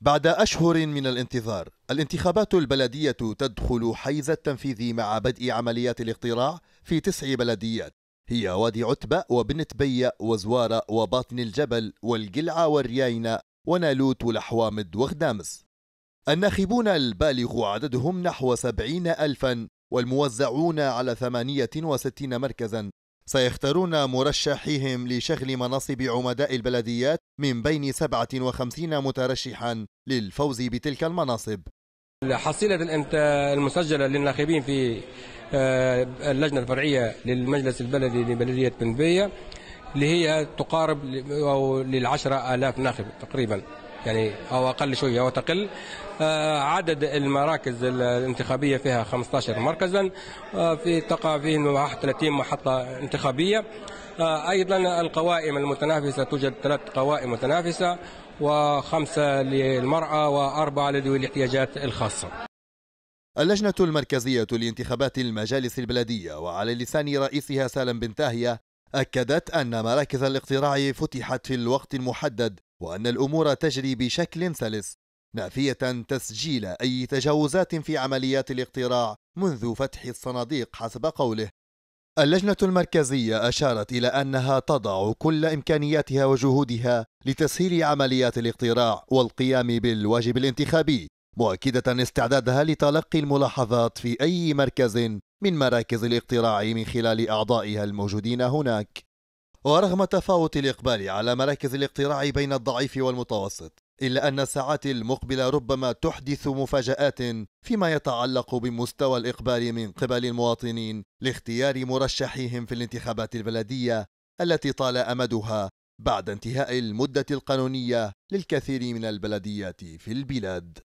بعد أشهر من الانتظار الانتخابات البلدية تدخل حيز التنفيذ مع بدء عمليات الاقتراع في تسع بلديات هي وادي عتبة وبنت وبنتبية وزوارة وباطن الجبل والقلعة والرياينة ونالوت والأحوامد وغدامس الناخبون البالغ عددهم نحو سبعين ألفا والموزعون على 68 مركزا سيختارون مرشحيهم لشغل مناصب عمداء البلديات من بين 57 مترشحا للفوز بتلك المناصب حصيلة المسجلة للناخبين في آه، اللجنة الفرعية للمجلس البلدي لبلدية بنبية اللي هي تقارب للعشرة آلاف ناخب تقريباً يعني او اقل شويه وتقل آه، عدد المراكز الانتخابيه فيها 15 مركزا آه، في تقع فيه 31 محطه انتخابيه آه، ايضا القوائم المتنافسه توجد ثلاث قوائم متنافسه وخمسه للمراه واربعه لذوي الاحتياجات الخاصه اللجنة المركزية لانتخابات المجالس البلدية وعلى لسان رئيسها سالم بن تاهية أكدت أن مراكز الاقتراع فتحت في الوقت المحدد وأن الأمور تجري بشكل سلس نافية تسجيل أي تجاوزات في عمليات الاقتراع منذ فتح الصناديق حسب قوله اللجنة المركزية أشارت إلى أنها تضع كل إمكانياتها وجهودها لتسهيل عمليات الاقتراع والقيام بالواجب الانتخابي مؤكدة استعدادها لتلقي الملاحظات في أي مركز من مراكز الاقتراع من خلال أعضائها الموجودين هناك ورغم تفاوت الإقبال على مراكز الاقتراع بين الضعيف والمتوسط إلا أن الساعات المقبلة ربما تحدث مفاجآت فيما يتعلق بمستوى الإقبال من قبل المواطنين لاختيار مرشحيهم في الانتخابات البلدية التي طال أمدها بعد انتهاء المدة القانونية للكثير من البلديات في البلاد